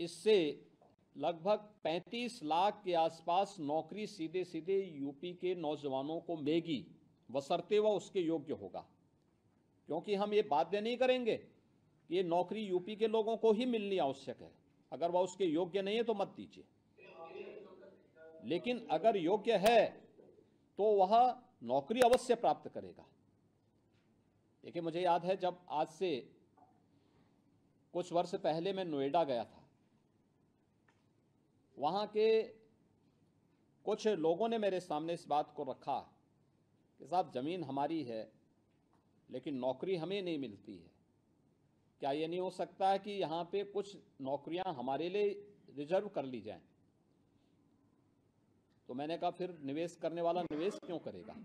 इससे लगभग 35 लाख के आसपास नौकरी सीधे सीधे यूपी के नौजवानों को मिलेगी वसरते व उसके योग्य होगा क्योंकि हम ये बाध्य नहीं करेंगे कि ये नौकरी यूपी के लोगों को ही मिलनी आवश्यक है अगर वह उसके योग्य नहीं है तो मत दीजिए लेकिन अगर योग्य है तो वह नौकरी अवश्य प्राप्त करेगा देखिए मुझे याद है जब आज से कुछ वर्ष पहले मैं नोएडा गया था वहाँ के कुछ लोगों ने मेरे सामने इस बात को रखा कि साहब ज़मीन हमारी है लेकिन नौकरी हमें नहीं मिलती है क्या ये नहीं हो सकता है कि यहाँ पे कुछ नौकरियाँ हमारे लिए रिजर्व कर ली जाएं? तो मैंने कहा फिर निवेश करने वाला निवेश क्यों करेगा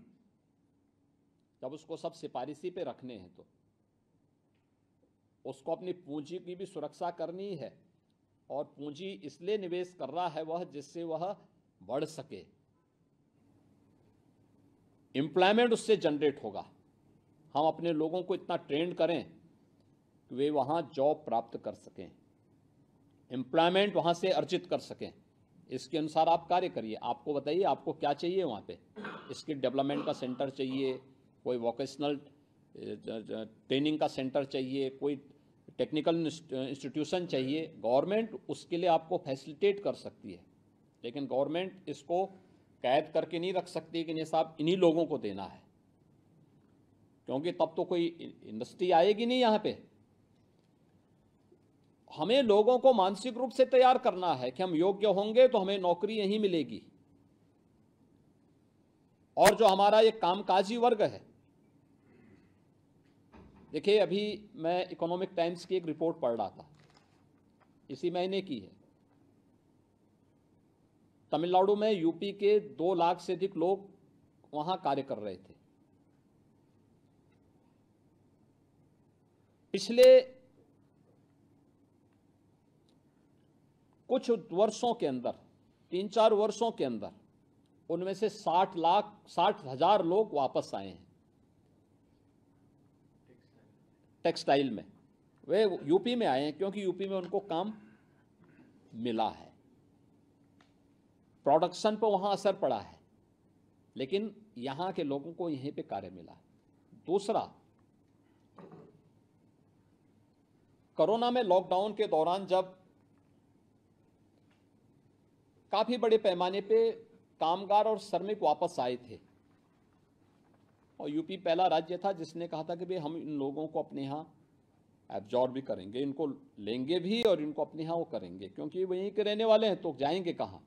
जब उसको सब सिफारिशी पे रखने हैं तो उसको अपनी पूंजी की भी सुरक्षा करनी है और पूंजी इसलिए निवेश कर रहा है वह जिससे वह बढ़ सके एम्प्लॉयमेंट उससे जनरेट होगा हम अपने लोगों को इतना ट्रेंड करें कि वे वहाँ जॉब प्राप्त कर सकें एम्प्लॉयमेंट वहाँ से अर्जित कर सकें इसके अनुसार आप कार्य करिए आपको बताइए आपको क्या चाहिए वहाँ पे स्किल डेवलपमेंट का सेंटर चाहिए कोई वोकेशनल ट्रेनिंग का सेंटर चाहिए कोई टेक्निकल इंस्टीट्यूशन uh, चाहिए गवर्नमेंट उसके लिए आपको फैसिलिटेट कर सकती है लेकिन गवर्नमेंट इसको कैद करके नहीं रख सकती कि नहीं साहब इन्हीं लोगों को देना है क्योंकि तब तो कोई इंडस्ट्री आएगी नहीं यहाँ पे हमें लोगों को मानसिक रूप से तैयार करना है कि हम योग्य होंगे तो हमें नौकरी यहीं मिलेगी और जो हमारा ये कामकाजी वर्ग है देखिए अभी मैं इकोनॉमिक टाइम्स की एक रिपोर्ट पढ़ रहा था इसी महीने की है तमिलनाडु में यूपी के दो लाख से अधिक लोग वहां कार्य कर रहे थे पिछले कुछ वर्षों के अंदर तीन चार वर्षों के अंदर उनमें से साठ लाख साठ हजार लोग वापस आए हैं टेक्सटाइल में वे यूपी में आए हैं क्योंकि यूपी में उनको काम मिला है प्रोडक्शन पर वहाँ असर पड़ा है लेकिन यहाँ के लोगों को यहीं पे कार्य मिला है दूसरा कोरोना में लॉकडाउन के दौरान जब काफ़ी बड़े पैमाने पे कामगार और श्रमिक वापस आए थे और यूपी पहला राज्य था जिसने कहा था कि भाई हम इन लोगों को अपने यहाँ एब्जॉर्ब भी करेंगे इनको लेंगे भी और इनको अपने यहाँ वो करेंगे क्योंकि वहीं के रहने वाले हैं तो जाएंगे कहाँ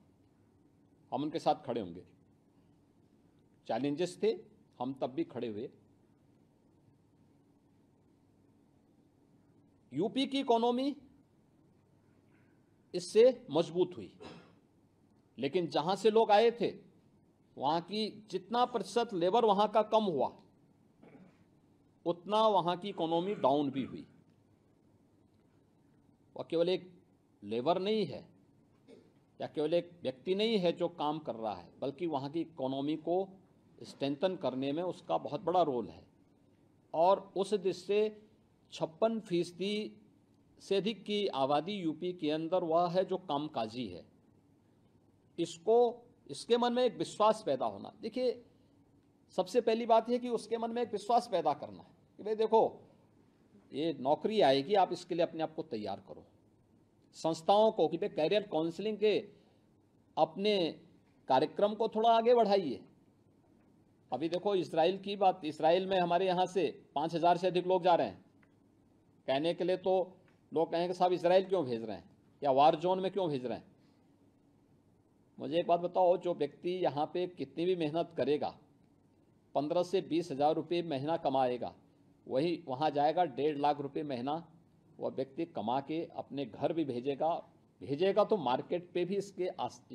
हम उनके साथ खड़े होंगे चैलेंजेस थे हम तब भी खड़े हुए यूपी की इकोनॉमी इससे मजबूत हुई लेकिन जहां से लोग आए थे वहाँ की जितना प्रतिशत लेबर वहाँ का कम हुआ उतना वहाँ की इकोनॉमी डाउन भी हुई वह केवल एक लेबर नहीं है या केवल एक व्यक्ति नहीं है जो काम कर रहा है बल्कि वहाँ की इकोनॉमी को स्ट्रेंथन करने में उसका बहुत बड़ा रोल है और उस दृष्टि से छप्पन फीसदी से अधिक की आबादी यूपी के अंदर वह है जो कामकाजी है इसको इसके मन में एक विश्वास पैदा होना देखिए सबसे पहली बात यह कि उसके मन में एक विश्वास पैदा करना है कि भाई देखो ये नौकरी आएगी आप इसके लिए अपने आप को तैयार करो संस्थाओं को कि भाई कैरियर काउंसलिंग के अपने कार्यक्रम को थोड़ा आगे बढ़ाइए अभी देखो इसराइल की बात इसराइल में हमारे यहाँ से पाँच हज़ार से अधिक लोग जा रहे हैं कहने के लिए तो लोग कहेंगे साहब इसराइल क्यों भेज रहे हैं या वार जोन में क्यों भेज रहे हैं मुझे एक बात बताओ जो व्यक्ति यहाँ पे कितनी भी मेहनत करेगा पंद्रह से बीस हज़ार रुपये महीना कमाएगा वही वहाँ जाएगा डेढ़ लाख रुपये महीना वह व्यक्ति कमा के अपने घर भी भेजेगा भेजेगा तो मार्केट पे भी इसके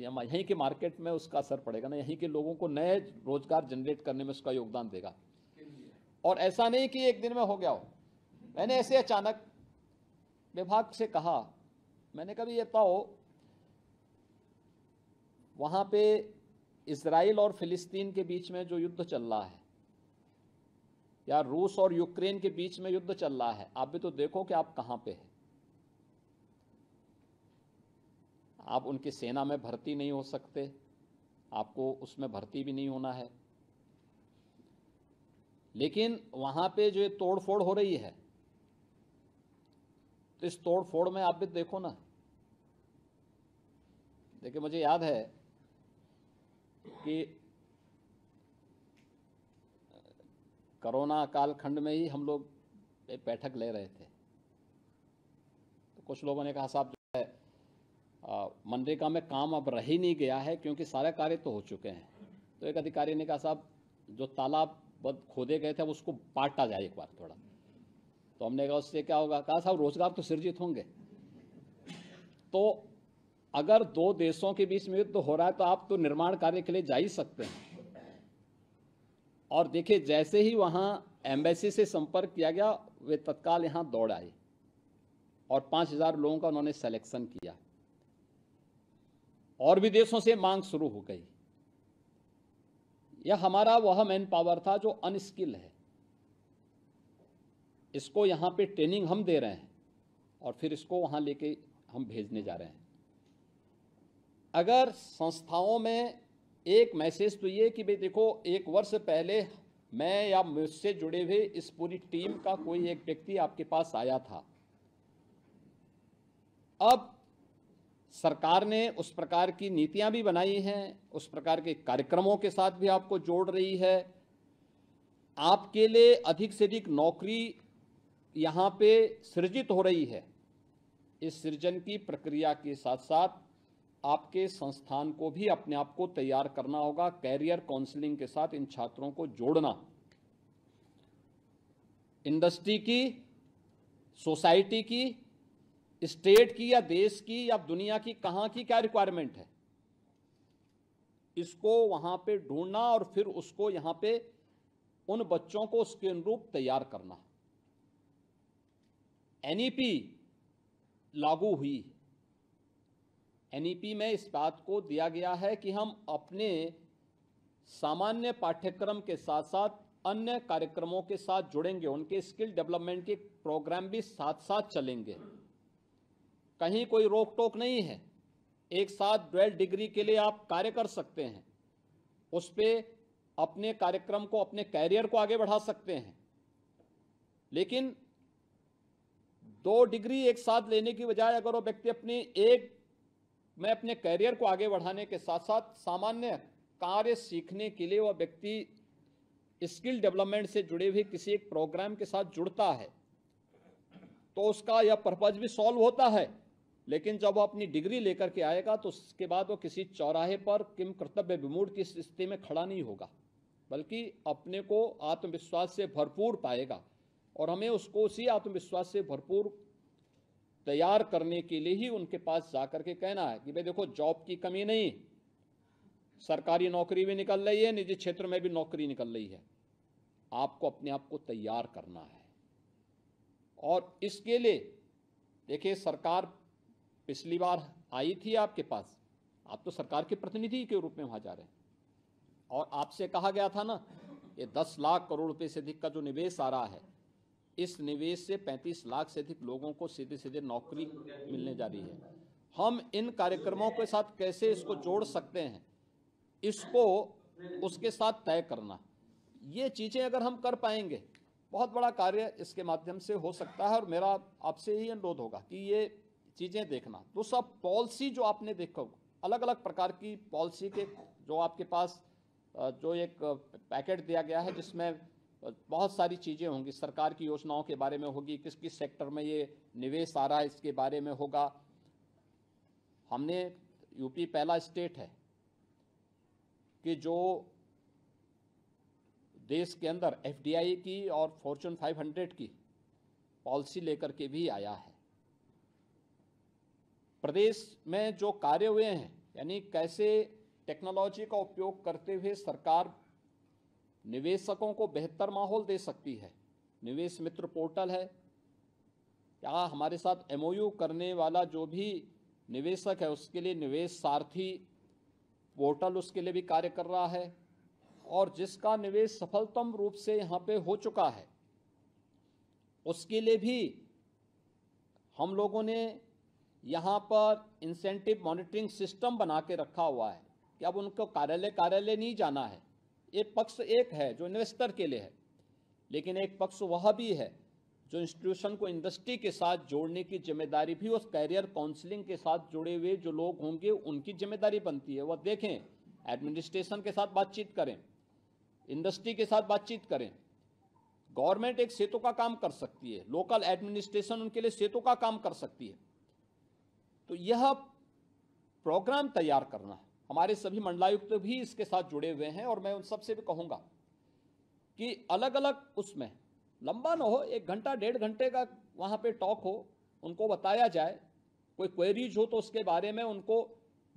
यहीं के मार्केट में उसका असर पड़ेगा ना यहीं के लोगों को नए रोजगार जनरेट करने में उसका योगदान देगा और ऐसा नहीं कि एक दिन में हो गया हो मैंने ऐसे अचानक विभाग से कहा मैंने कभी ये बताओ वहाँ पे इसराइल और फिलिस्तीन के बीच में जो युद्ध चल रहा है या रूस और यूक्रेन के बीच में युद्ध चल रहा है आप भी तो देखो कि आप कहाँ पे हैं आप उनकी सेना में भर्ती नहीं हो सकते आपको उसमें भर्ती भी नहीं होना है लेकिन वहां पे जो तोड़फोड़ हो रही है तो इस तोड़ फोड़ में आप भी देखो ना देखिए मुझे याद है कि कोरोना कालखंड में ही हम लोग एक बैठक ले रहे थे तो कुछ लोगों ने कहा साहब जो है मनरेगा में काम अब रह ही नहीं गया है क्योंकि सारे कार्य तो हो चुके हैं तो एक अधिकारी ने कहा साहब जो तालाब बद खोदे गए थे उसको बांटा जाए एक बार थोड़ा तो हमने कहा उससे क्या होगा कहा साहब रोजगार तो सृजित होंगे तो अगर दो देशों के बीच में युद्ध हो रहा है तो आप तो निर्माण कार्य के लिए जा ही सकते हैं और देखिए जैसे ही वहां एम्बेसी से संपर्क किया गया वे तत्काल यहां दौड़ आए और पांच हजार लोगों का उन्होंने सिलेक्शन किया और भी देशों से मांग शुरू हो गई यह हमारा वह मैन पावर था जो अनस्किल है इसको यहां पे ट्रेनिंग हम दे रहे हैं और फिर इसको वहां लेके हम भेजने जा रहे हैं अगर संस्थाओं में एक मैसेज तो ये कि भाई देखो एक वर्ष पहले मैं या मुझसे जुड़े हुए इस पूरी टीम का कोई एक व्यक्ति आपके पास आया था अब सरकार ने उस प्रकार की नीतियां भी बनाई हैं उस प्रकार के कार्यक्रमों के साथ भी आपको जोड़ रही है आपके लिए अधिक से अधिक नौकरी यहाँ पे सृजित हो रही है इस सृजन की प्रक्रिया के साथ साथ आपके संस्थान को भी अपने आप को तैयार करना होगा कैरियर काउंसलिंग के साथ इन छात्रों को जोड़ना इंडस्ट्री की सोसाइटी की स्टेट की या देश की या दुनिया की कहां की क्या रिक्वायरमेंट है इसको वहां पे ढूंढना और फिर उसको यहां पे उन बच्चों को उसके अनुरूप तैयार करना एनईपी e लागू हुई एनईपी में इस बात को दिया गया है कि हम अपने सामान्य पाठ्यक्रम के साथ साथ अन्य कार्यक्रमों के साथ जुड़ेंगे उनके स्किल डेवलपमेंट के प्रोग्राम भी साथ साथ चलेंगे कहीं कोई रोक टोक नहीं है एक साथ ड्वेल्थ डिग्री के लिए आप कार्य कर सकते हैं उस पर अपने कार्यक्रम को अपने कैरियर को आगे बढ़ा सकते हैं लेकिन दो डिग्री एक साथ लेने की बजाय अगर वो व्यक्ति अपनी एक मैं अपने करियर को आगे बढ़ाने के साथ साथ सामान्य कार्य सीखने के लिए वह व्यक्ति स्किल डेवलपमेंट से जुड़े हुए किसी एक प्रोग्राम के साथ जुड़ता है तो उसका यह पर्पज भी सॉल्व होता है लेकिन जब वह अपनी डिग्री लेकर के आएगा तो उसके बाद वो किसी चौराहे पर किम कर्तव्य विमूढ़ की स्थिति में खड़ा नहीं होगा बल्कि अपने को आत्मविश्वास से भरपूर पाएगा और हमें उसको उसी आत्मविश्वास से भरपूर तैयार करने के लिए ही उनके पास जाकर के कहना है कि भाई देखो जॉब की कमी नहीं सरकारी नौकरी भी निकल रही है निजी क्षेत्र में भी नौकरी निकल रही है आपको अपने आप को तैयार करना है और इसके लिए देखिए सरकार पिछली बार आई थी आपके पास आप तो सरकार के प्रतिनिधि के रूप में वहां जा रहे हैं और आपसे कहा गया था ना ये दस लाख करोड़ रुपए से अधिक का जो निवेश आ रहा है इस निवेश से 35 लाख से अधिक लोगों को सीधे सीधे नौकरी मिलने जा रही है हम इन कार्यक्रमों के साथ कैसे इसको जोड़ सकते हैं इसको उसके साथ तय करना ये चीज़ें अगर हम कर पाएंगे बहुत बड़ा कार्य इसके माध्यम से हो सकता है और मेरा आपसे यही अनुरोध होगा कि ये चीज़ें देखना तो सब पॉलिसी जो आपने देखा अलग अलग प्रकार की पॉलिसी के जो आपके पास जो एक पैकेट दिया गया है जिसमें बहुत सारी चीज़ें होंगी सरकार की योजनाओं के बारे में होगी किस किस सेक्टर में ये निवेश आ रहा है इसके बारे में होगा हमने यूपी पहला स्टेट है कि जो देश के अंदर एफ की और फॉर्चून 500 की पॉलिसी लेकर के भी आया है प्रदेश में जो कार्य हुए हैं यानी कैसे टेक्नोलॉजी का उपयोग करते हुए सरकार निवेशकों को बेहतर माहौल दे सकती है निवेश मित्र पोर्टल है क्या हमारे साथ एमओयू करने वाला जो भी निवेशक है उसके लिए निवेश सारथी पोर्टल उसके लिए भी कार्य कर रहा है और जिसका निवेश सफलतम रूप से यहाँ पे हो चुका है उसके लिए भी हम लोगों ने यहाँ पर इंसेंटिव मॉनिटरिंग सिस्टम बना के रखा हुआ है कि अब उनको कार्यालय कार्यालय नहीं जाना है ये पक्ष एक है जो इन्वेस्टर के लिए है लेकिन एक पक्ष वह भी है जो इंस्टीट्यूशन को इंडस्ट्री के साथ जोड़ने की जिम्मेदारी भी उस कैरियर काउंसलिंग के साथ जुड़े हुए जो लोग होंगे उनकी जिम्मेदारी बनती है वह देखें एडमिनिस्ट्रेशन के साथ बातचीत करें इंडस्ट्री के साथ बातचीत करें गवर्नमेंट एक सेतु का काम कर सकती है लोकल एडमिनिस्ट्रेशन उनके लिए सेतु का काम कर सकती है तो यह प्रोग्राम तैयार करना है हमारे सभी मंडलायुक्त भी इसके साथ जुड़े हुए हैं और मैं उन सबसे भी कहूँगा कि अलग अलग उसमें लंबा ना हो एक घंटा डेढ़ घंटे का वहाँ पे टॉक हो उनको बताया जाए कोई क्वेरीज हो तो उसके बारे में उनको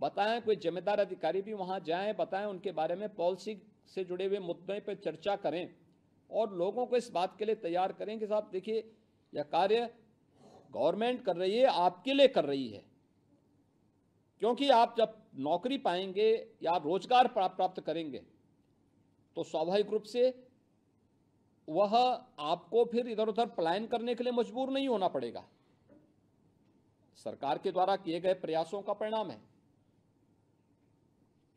बताएं कोई जिम्मेदार अधिकारी भी वहाँ जाएं बताएं उनके बारे में पॉलिसी से जुड़े हुए मुद्दे पर चर्चा करें और लोगों को इस बात के लिए तैयार करें कि साहब देखिए यह कार्य गवर्नमेंट कर रही है आपके लिए कर रही है क्योंकि आप जब नौकरी पाएंगे या आप रोजगार प्राप्त करेंगे तो स्वाभाविक रूप से वह आपको फिर इधर उधर पलायन करने के लिए मजबूर नहीं होना पड़ेगा सरकार के द्वारा किए गए प्रयासों का परिणाम है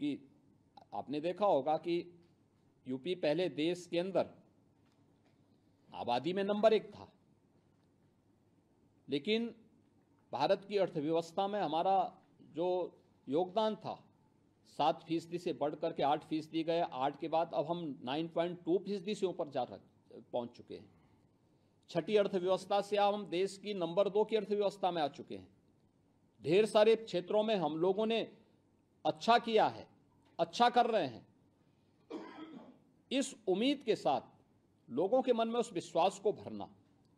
कि आपने देखा होगा कि यूपी पहले देश के अंदर आबादी में नंबर एक था लेकिन भारत की अर्थव्यवस्था में हमारा जो योगदान था सात फीसदी से बढ़ करके आठ फीसदी गए आठ के बाद अब हम नाइन पॉइंट टू फीसदी से ऊपर जा पहुंच चुके हैं छठी अर्थव्यवस्था से अब हम देश की नंबर दो की अर्थव्यवस्था में आ चुके हैं ढेर सारे क्षेत्रों में हम लोगों ने अच्छा किया है अच्छा कर रहे हैं इस उम्मीद के साथ लोगों के मन में उस विश्वास को भरना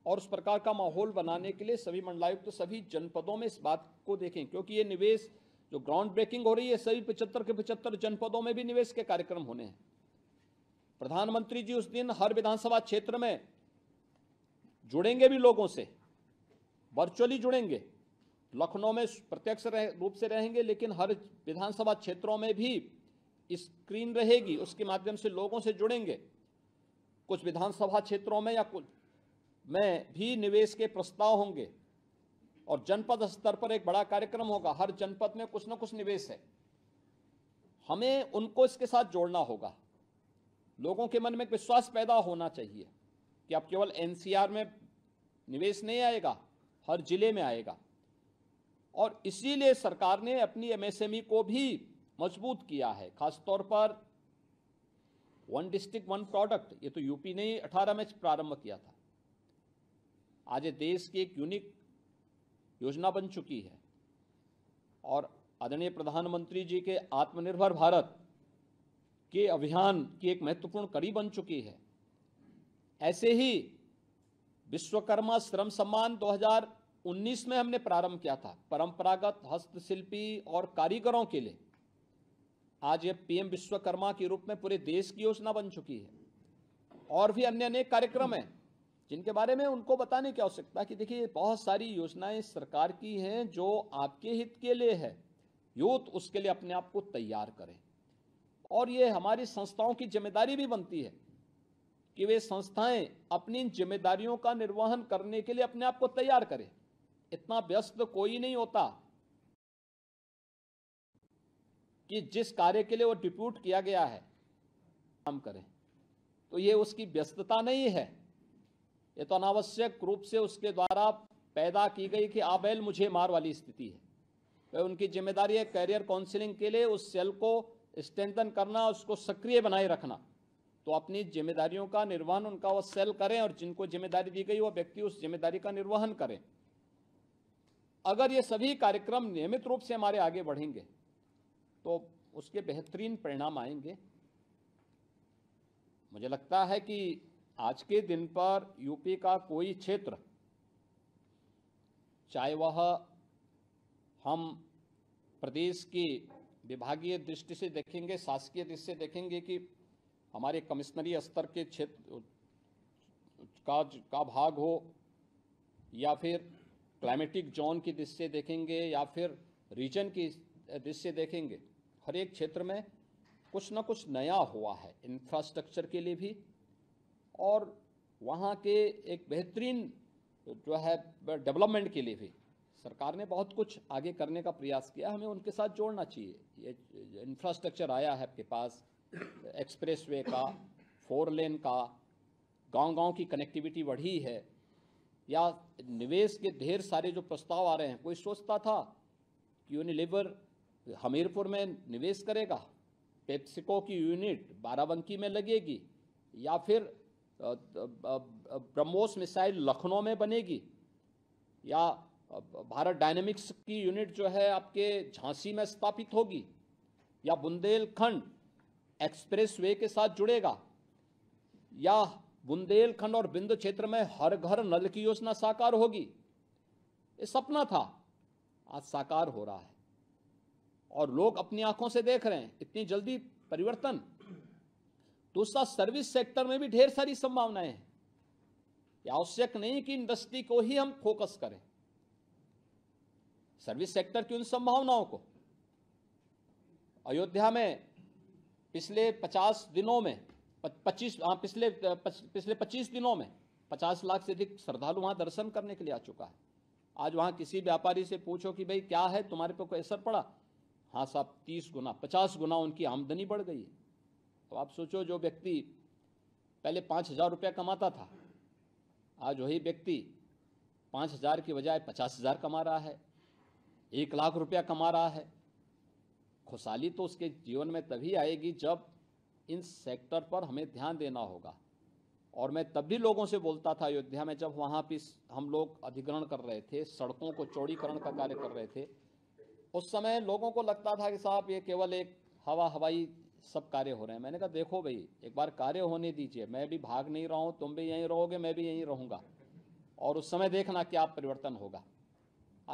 और उस प्रकार का माहौल बनाने के लिए सभी मंडलायुक्त तो सभी जनपदों में इस बात को देखें क्योंकि ये निवेश जो ग्राउंड ब्रेकिंग हो रही है सभी पिछहत्तर के पिछहत्तर जनपदों में भी निवेश के कार्यक्रम होने हैं प्रधानमंत्री जी उस दिन हर विधानसभा क्षेत्र में जुड़ेंगे भी लोगों से वर्चुअली जुड़ेंगे लखनऊ में प्रत्यक्ष रूप से रहेंगे लेकिन हर विधानसभा क्षेत्रों में भी स्क्रीन रहेगी उसके माध्यम से लोगों से जुड़ेंगे कुछ विधानसभा क्षेत्रों में या कुछ में भी निवेश के प्रस्ताव होंगे और जनपद स्तर पर एक बड़ा कार्यक्रम होगा हर जनपद में कुछ ना कुछ निवेश है हमें उनको इसके साथ जोड़ना होगा लोगों के मन में एक विश्वास पैदा होना चाहिए कि आप केवल एनसीआर में निवेश नहीं आएगा हर जिले में आएगा और इसीलिए सरकार ने अपनी एमएसएमई को भी मजबूत किया है खासतौर पर वन डिस्ट्रिक्ट वन प्रोडक्ट ये तो यूपी ने ही अठारह में प्रारंभ किया था आज देश की एक यूनिक योजना बन चुकी है और आदरणीय प्रधानमंत्री जी के आत्मनिर्भर भारत के अभियान की एक महत्वपूर्ण कड़ी बन चुकी है ऐसे ही विश्वकर्मा श्रम सम्मान 2019 में हमने प्रारंभ किया था परंपरागत हस्तशिल्पी और कारीगरों के लिए आज ये पीएम विश्वकर्मा के रूप में पूरे देश की योजना बन चुकी है और भी अन्य अनेक कार्यक्रम है जिनके बारे में उनको बताने की आवश्यकता कि देखिए बहुत सारी योजनाएं सरकार की हैं जो आपके हित के लिए है यूथ उसके लिए अपने आप को तैयार करें और ये हमारी संस्थाओं की जिम्मेदारी भी बनती है कि वे संस्थाएं अपनी जिम्मेदारियों का निर्वहन करने के लिए अपने आप को तैयार करें इतना व्यस्त कोई नहीं होता कि जिस कार्य के लिए वो डिप्यूट किया गया है काम करें तो ये उसकी व्यस्तता नहीं है ये तो अनावश्यक रूप से उसके द्वारा पैदा की गई कि आबैल मुझे मार वाली स्थिति है तो उनकी जिम्मेदारी है कैरियर काउंसिलिंग के लिए उस सेल को स्ट्रेंथन करना उसको सक्रिय बनाए रखना तो अपनी जिम्मेदारियों का निर्वहन उनका वह सेल करें और जिनको जिम्मेदारी दी गई वह व्यक्ति उस जिम्मेदारी का निर्वहन करें अगर ये सभी कार्यक्रम नियमित रूप से हमारे आगे बढ़ेंगे तो उसके बेहतरीन परिणाम आएंगे मुझे लगता है कि आज के दिन पर यूपी का कोई क्षेत्र चाहे वह हम प्रदेश की विभागीय दृष्टि से देखेंगे शासकीय दृष्टि से देखेंगे कि हमारे कमिश्नरी स्तर के क्षेत्र का का भाग हो या फिर क्लाइमेटिक जोन की दृष्टि से देखेंगे या फिर रीजन की दृष्टि से देखेंगे हर एक क्षेत्र में कुछ ना कुछ नया हुआ है इंफ्रास्ट्रक्चर के लिए भी और वहाँ के एक बेहतरीन जो है डेवलपमेंट के लिए भी सरकार ने बहुत कुछ आगे करने का प्रयास किया हमें उनके साथ जोड़ना चाहिए ये इंफ्रास्ट्रक्चर आया है आपके पास एक्सप्रेसवे का फोर लेन का गांव-गांव की कनेक्टिविटी बढ़ी है या निवेश के ढेर सारे जो प्रस्ताव आ रहे हैं कोई सोचता था कि यूनिलीवर हमीरपुर में निवेश करेगा पेप्सिको की यूनिट बाराबंकी में लगेगी या फिर ब्रह्मोस मिसाइल लखनऊ में बनेगी या भारत डायनेमिक्स की यूनिट जो है आपके झांसी में स्थापित होगी या बुंदेलखंड एक्सप्रेसवे के साथ जुड़ेगा या बुंदेलखंड और बिंदु क्षेत्र में हर घर नल की योजना साकार होगी ये सपना था आज साकार हो रहा है और लोग अपनी आंखों से देख रहे हैं इतनी जल्दी परिवर्तन दूसरा सर्विस सेक्टर में भी ढेर सारी संभावनाएं हैं आवश्यक नहीं कि इंडस्ट्री को ही हम फोकस करें सर्विस सेक्टर की उन संभावनाओं को अयोध्या में पिछले पचास दिनों में पच्चीस हाँ पिछले पिछले पच्चीस दिनों में पचास लाख से अधिक श्रद्धालु वहां दर्शन करने के लिए आ चुका है आज वहां किसी व्यापारी से पूछो कि भाई क्या है तुम्हारे पे कोई असर पड़ा हाँ साहब तीस गुना पचास गुना उनकी आमदनी बढ़ गई है तो आप सोचो जो व्यक्ति पहले पाँच हज़ार रुपया कमाता था आज वही व्यक्ति पाँच हज़ार की बजाय पचास हज़ार कमा रहा है एक लाख रुपया कमा रहा है खुशहाली तो उसके जीवन में तभी आएगी जब इन सेक्टर पर हमें ध्यान देना होगा और मैं तब भी लोगों से बोलता था अयोध्या में जब वहाँ पर हम लोग अधिग्रहण कर रहे थे सड़कों को चौड़ीकरण का कार्य कर रहे थे उस समय लोगों को लगता था कि साहब ये केवल एक हवा हवाई सब कार्य हो रहे हैं मैंने कहा देखो भाई एक बार कार्य होने दीजिए मैं भी भाग नहीं रहा हूँ तुम भी यहीं रहोगे मैं भी यहीं रहूँगा और उस समय देखना क्या परिवर्तन होगा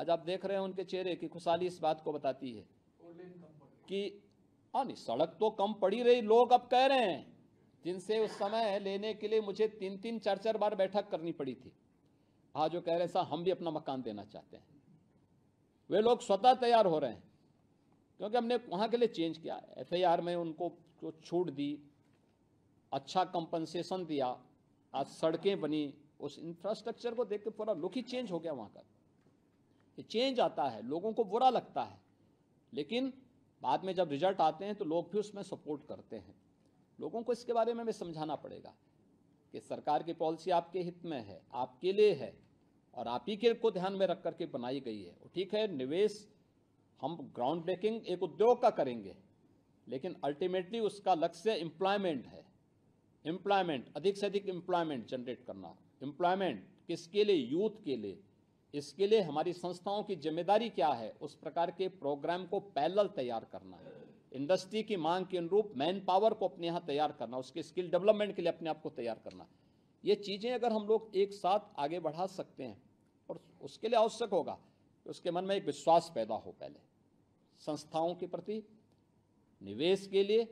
आज आप देख रहे हैं उनके चेहरे की खुशहाली इस बात को बताती है कि हाँ नहीं सड़क तो कम पड़ी रही लोग अब कह रहे हैं जिनसे उस समय लेने के लिए मुझे तीन तीन चार चार बार बैठक करनी पड़ी थी हाँ जो कह रहे हैं साहब हम भी अपना मकान देना चाहते हैं वे लोग स्वतः तैयार हो रहे हैं क्योंकि हमने वहाँ के लिए चेंज किया एफ में उनको जो छूट दी अच्छा कंपनसेशन दिया आज सड़कें बनी उस इंफ्रास्ट्रक्चर को देख के पूरा लुक ही चेंज हो गया वहाँ का ये चेंज आता है लोगों को बुरा लगता है लेकिन बाद में जब रिजल्ट आते हैं तो लोग भी उसमें सपोर्ट करते हैं लोगों को इसके बारे में भी समझाना पड़ेगा कि सरकार की पॉलिसी आपके हित में है आपके लिए है और आप ही के को ध्यान में रख करके बनाई गई है ठीक है निवेश हम ग्राउंड ब्रेकिंग एक उद्योग का करेंगे लेकिन अल्टीमेटली उसका लक्ष्य एम्प्लॉयमेंट है एम्प्लॉयमेंट अधिक से अधिक एम्प्लॉयमेंट जनरेट करना एम्प्लॉयमेंट किसके लिए यूथ के लिए इसके लिए हमारी संस्थाओं की जिम्मेदारी क्या है उस प्रकार के प्रोग्राम को पैरल तैयार करना इंडस्ट्री की मांग के अनुरूप मैन पावर को अपने यहाँ तैयार करना उसके स्किल डेवलपमेंट के लिए अपने आप को तैयार करना ये चीज़ें अगर हम लोग एक साथ आगे बढ़ा सकते हैं और उसके लिए आवश्यक होगा उसके मन में एक विश्वास पैदा हो पहले संस्थाओं के प्रति निवेश के लिए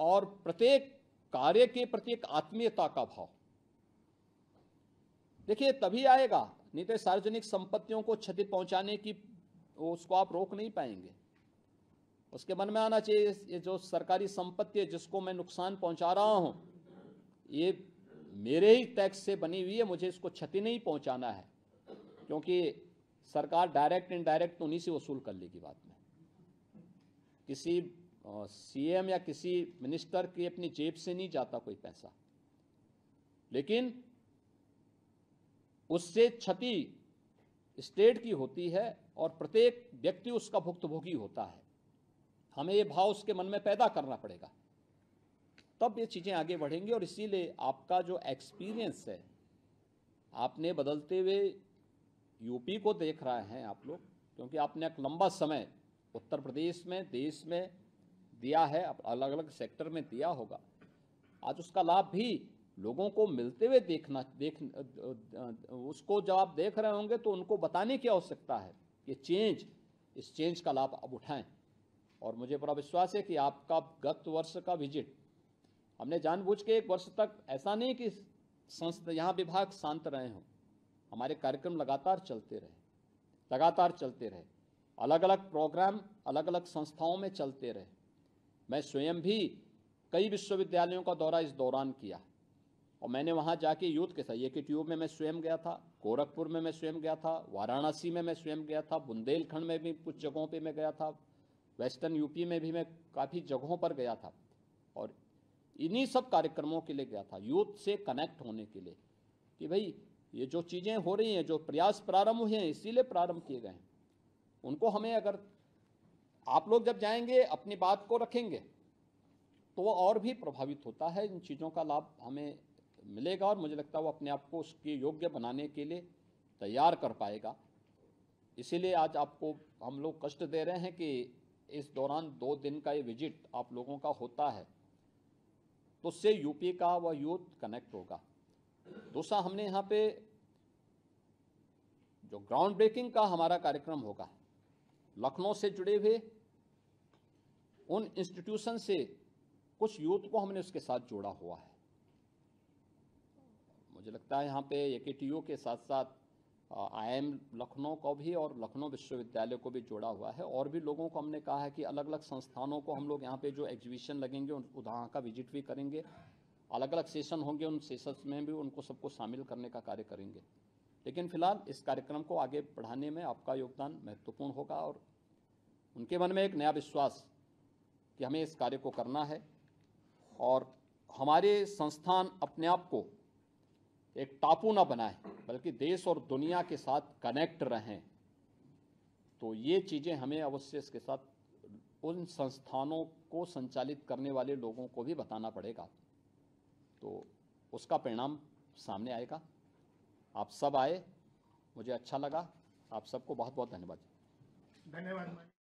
और प्रत्येक कार्य के प्रति एक आत्मीयता का भाव देखिए तभी आएगा नहीं तो सार्वजनिक संपत्तियों को क्षति पहुंचाने की उसको आप रोक नहीं पाएंगे उसके मन में आना चाहिए ये जो सरकारी संपत्ति है जिसको मैं नुकसान पहुंचा रहा हूं ये मेरे ही टैक्स से बनी हुई है मुझे इसको क्षति नहीं पहुंचाना है क्योंकि सरकार डायरेक्ट इनडायरेक्ट तो उन्हीं से वसूल कर लेगी बाद में किसी सीएम या किसी मिनिस्टर की अपनी जेब से नहीं जाता कोई पैसा लेकिन उससे क्षति स्टेट की होती है और प्रत्येक व्यक्ति उसका भुक्तभोगी होता है हमें ये भाव उसके मन में पैदा करना पड़ेगा तब ये चीज़ें आगे बढ़ेंगी और इसीलिए आपका जो एक्सपीरियंस है आपने बदलते हुए यूपी को देख रहे हैं आप लोग क्योंकि आपने एक लंबा समय उत्तर प्रदेश में देश में दिया है अलग अलग सेक्टर में दिया होगा आज उसका लाभ भी लोगों को मिलते हुए देखना देख उसको जब आप देख रहे होंगे तो उनको बताने की आवश्यकता है ये चेंज इस चेंज का लाभ आप उठाएं और मुझे पूरा विश्वास है कि आपका गत वर्ष का विजिट हमने जानबूझ के एक वर्ष तक ऐसा नहीं कि संस्था यहाँ विभाग शांत रहे हों हमारे कार्यक्रम लगातार चलते रहे लगातार चलते रहे अलग अलग प्रोग्राम अलग अलग संस्थाओं में चलते रहे मैं स्वयं भी कई विश्वविद्यालयों का दौरा इस दौरान किया और मैंने वहाँ जाके यूथ के साथ ये कि ट्यूब में मैं स्वयं गया था गोरखपुर में मैं स्वयं गया था वाराणसी में मैं स्वयं गया था बुंदेलखंड में भी कुछ जगहों पे मैं गया था वेस्टर्न यूपी में भी मैं काफ़ी जगहों पर गया था और इन्हीं सब कार्यक्रमों के लिए गया था यूथ से कनेक्ट होने के लिए कि भाई ये जो चीज़ें हो रही हैं जो प्रयास प्रारंभ हुए हैं इसीलिए प्रारंभ किए गए हैं उनको हमें अगर आप लोग जब जाएंगे अपनी बात को रखेंगे तो वो और भी प्रभावित होता है इन चीज़ों का लाभ हमें मिलेगा और मुझे लगता है वो अपने आप को उसके योग्य बनाने के लिए तैयार कर पाएगा इसीलिए आज आपको हम लोग कष्ट दे रहे हैं कि इस दौरान दो दिन का ये विजिट आप लोगों का होता है तो उससे यूपी का वह यूथ कनेक्ट होगा दूसरा हमने यहाँ पे जो ग्राउंड ब्रेकिंग का हमारा कार्यक्रम होगा लखनऊ से जुड़े हुए उन इंस्टीट्यूशन से कुछ यूथ को हमने उसके साथ जोड़ा हुआ है मुझे लगता है यहाँ पे ए के साथ साथ आई एम लखनऊ को भी और लखनऊ विश्वविद्यालय को भी जोड़ा हुआ है और भी लोगों को हमने कहा है कि अलग अलग संस्थानों को हम लोग यहाँ पे जो एग्जीबिशन लगेंगे उन उदाहरण का विजिट भी करेंगे अलग अलग सेशन होंगे उन सेशन में भी उनको सबको शामिल करने का कार्य करेंगे लेकिन फिलहाल इस कार्यक्रम को आगे बढ़ाने में आपका योगदान महत्वपूर्ण होगा और उनके मन में एक नया विश्वास कि हमें इस कार्य को करना है और हमारे संस्थान अपने आप को एक टापू ना बनाए बल्कि देश और दुनिया के साथ कनेक्ट रहें तो ये चीज़ें हमें अवश्य इसके साथ उन संस्थानों को संचालित करने वाले लोगों को भी बताना पड़ेगा तो उसका परिणाम सामने आएगा आप सब आए मुझे अच्छा लगा आप सबको बहुत बहुत धन्यवाद धन्यवाद